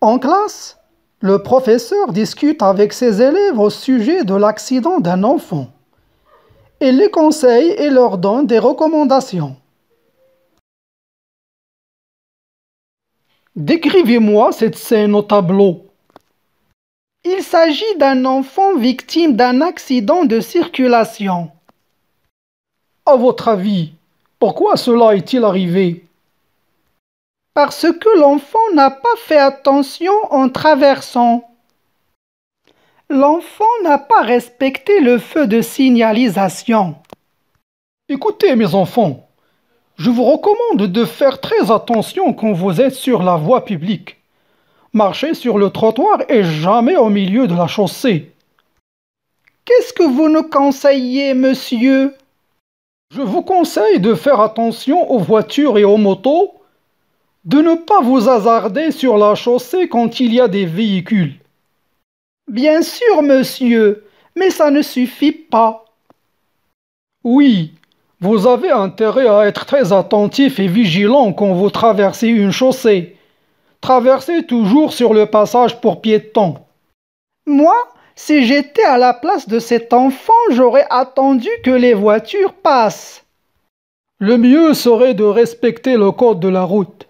En classe, le professeur discute avec ses élèves au sujet de l'accident d'un enfant. Il les conseille et leur donne des recommandations. Décrivez-moi cette scène au tableau. Il s'agit d'un enfant victime d'un accident de circulation. À votre avis, pourquoi cela est-il arrivé parce que l'enfant n'a pas fait attention en traversant. L'enfant n'a pas respecté le feu de signalisation. Écoutez mes enfants, je vous recommande de faire très attention quand vous êtes sur la voie publique. Marchez sur le trottoir et jamais au milieu de la chaussée. Qu'est-ce que vous nous conseillez, monsieur Je vous conseille de faire attention aux voitures et aux motos de ne pas vous hasarder sur la chaussée quand il y a des véhicules. Bien sûr, monsieur, mais ça ne suffit pas. Oui, vous avez intérêt à être très attentif et vigilant quand vous traversez une chaussée. Traversez toujours sur le passage pour piétons. Moi, si j'étais à la place de cet enfant, j'aurais attendu que les voitures passent. Le mieux serait de respecter le code de la route.